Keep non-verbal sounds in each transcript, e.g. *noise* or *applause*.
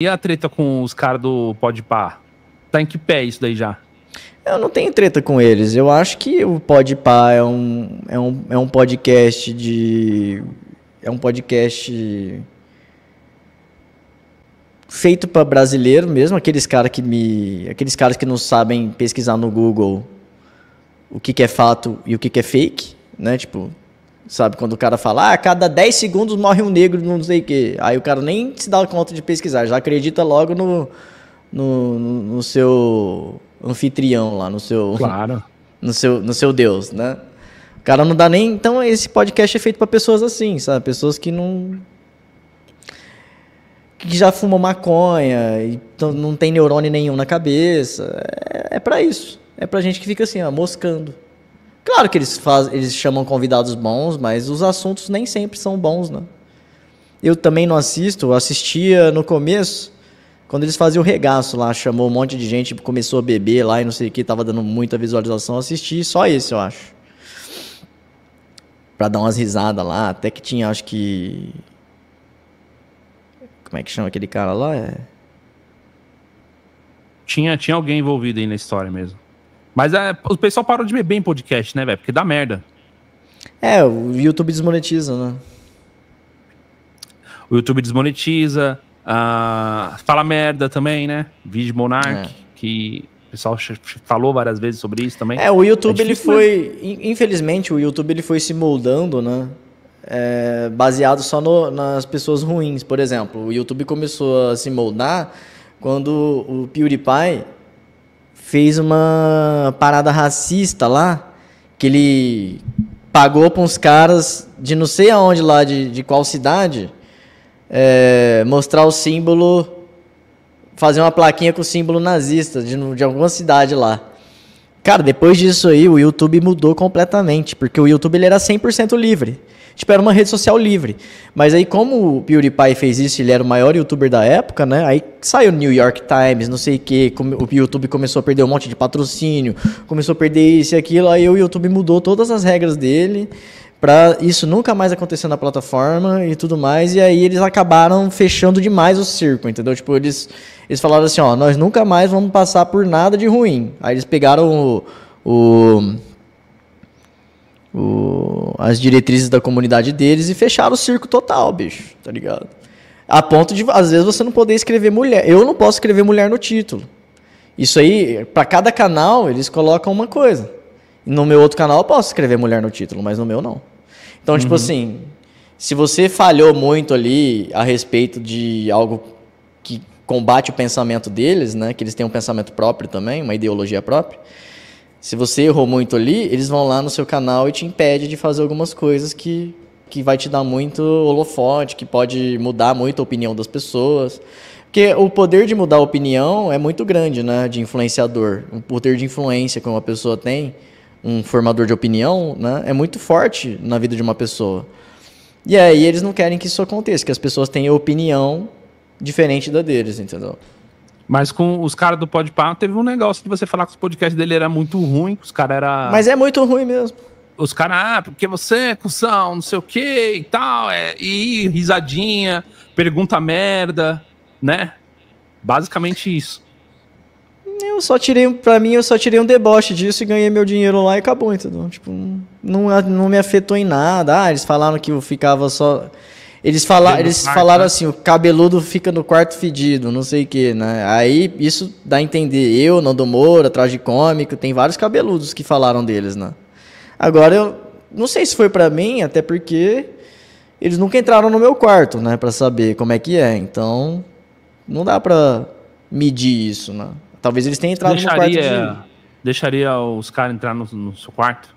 E a treta com os caras do Podpah? Tá em que pé isso daí já? Eu não tenho treta com eles. Eu acho que o Podpah é um, é um, é um podcast de... É um podcast feito para brasileiro mesmo, aqueles caras que me, aqueles caras que não sabem pesquisar no Google o que, que é fato e o que, que é fake, né? Tipo, Sabe, quando o cara fala, ah, a cada 10 segundos morre um negro, não sei o quê. Aí o cara nem se dá conta de pesquisar, já acredita logo no, no, no seu anfitrião lá, no seu. Claro. *laughs* No seu, no seu Deus, né? O cara não dá nem. Então, esse podcast é feito para pessoas assim, sabe? Pessoas que não. que já fumam maconha, e não tem neurônio nenhum na cabeça. É, é para isso. É pra gente que fica assim, ó, moscando. Claro que eles, fazem, eles chamam convidados bons, mas os assuntos nem sempre são bons, né? Eu também não assisto, assistia no começo, quando eles faziam o regaço lá, chamou um monte de gente, começou a beber lá e não sei o que, tava dando muita visualização, assisti só esse, eu acho. Pra dar umas risadas lá, até que tinha, acho que. Como é que chama aquele cara lá? É... Tinha, tinha alguém envolvido aí na história mesmo. Mas é, o pessoal parou de beber em podcast, né, velho? Porque dá merda. É, o YouTube desmonetiza, né? O YouTube desmonetiza. Uh, fala merda também, né? Vídeo Monark, é. que o pessoal falou várias vezes sobre isso também. É, o YouTube, é ele né? foi. Mesmo. Infelizmente, o YouTube ele foi se moldando, né? É, baseado só no, nas pessoas ruins. Por exemplo, o YouTube começou a se moldar quando o PewDiePie fez uma parada racista lá, que ele pagou para uns caras de não sei aonde lá, de, de qual cidade, é, mostrar o símbolo, fazer uma plaquinha com o símbolo nazista de, de alguma cidade lá. Cara, depois disso aí, o YouTube mudou completamente, porque o YouTube ele era 100% livre. Tipo, era uma rede social livre. Mas aí, como o PewDiePie fez isso, ele era o maior youtuber da época, né? Aí saiu o New York Times, não sei o quê, o YouTube começou a perder um monte de patrocínio, começou a perder isso e aquilo, aí o YouTube mudou todas as regras dele para isso nunca mais acontecer na plataforma e tudo mais. E aí eles acabaram fechando demais o circo, entendeu? Tipo, eles, eles falaram assim, ó, nós nunca mais vamos passar por nada de ruim. Aí eles pegaram o, o, o as diretrizes da comunidade deles e fecharam o circo total, bicho, tá ligado? A ponto de, às vezes, você não poder escrever mulher. Eu não posso escrever mulher no título. Isso aí, para cada canal, eles colocam uma coisa. No meu outro canal eu posso escrever mulher no título, mas no meu não. Então, tipo uhum. tipo assim, se você falhou muito ali a respeito de algo que combate o pensamento deles, né? Que eles têm um pensamento próprio também, uma ideologia própria. Se você errou muito ali, eles vão lá no seu canal e te impede de fazer algumas coisas que, que vai te dar muito holofote, que pode mudar muito a opinião das pessoas. Porque o poder de mudar a opinião é muito grande, né? De influenciador. O poder de influência que uma pessoa tem um formador de opinião, né, é muito forte na vida de uma pessoa. E aí eles não querem que isso aconteça, que as pessoas tenham opinião diferente da deles, entendeu? Mas com os caras do Podpah teve um negócio de você falar que os podcasts dele era muito ruim, que os caras era Mas é muito ruim mesmo. Os caras, ah, porque você é cuzão, não sei o que e tal, é, e risadinha, pergunta merda, né? Basicamente isso. Eu só tirei, pra mim, eu só tirei um deboche disso e ganhei meu dinheiro lá e acabou, entendeu? Tipo, não, não me afetou em nada. Ah, eles falaram que eu ficava só. Eles, fala, eles quarto, falaram né? assim, o cabeludo fica no quarto fedido, não sei o que, né? Aí isso dá a entender. Eu, Nando Moura, Tragicômico, tem vários cabeludos que falaram deles, né? Agora eu não sei se foi para mim, até porque eles nunca entraram no meu quarto, né? para saber como é que é. Então não dá pra medir isso, né? Talvez eles tenham entrado deixaria, no quarto de... Deixaria os caras entrar no, no, seu quarto?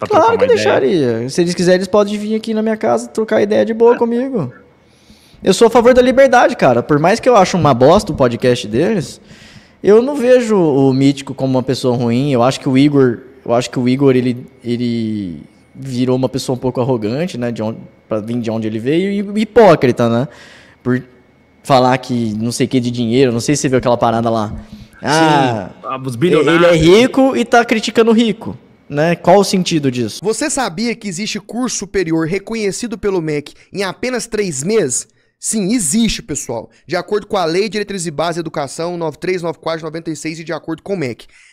Claro que deixaria. Se eles quiserem, eles podem vir aqui na minha casa trocar ideia de boa é. comigo. Eu sou a favor da liberdade, cara. Por mais que eu ache uma bosta o podcast deles, eu não vejo o Mítico como uma pessoa ruim. Eu acho que o Igor, eu acho que o Igor ele, ele virou uma pessoa um pouco arrogante, né, de onde, pra vir de onde ele veio e hipócrita, né? Por falar que não sei o que de dinheiro, não sei se você viu aquela parada lá. Ah, Sim, os bilionários. Ele é rico e tá criticando o rico. Né? Qual o sentido disso? Você sabia que existe curso superior reconhecido pelo MEC em apenas três meses? Sim, existe, pessoal. De acordo com a Lei de Diretrizes e Base de Educação 939496 96 e de acordo com o MEC.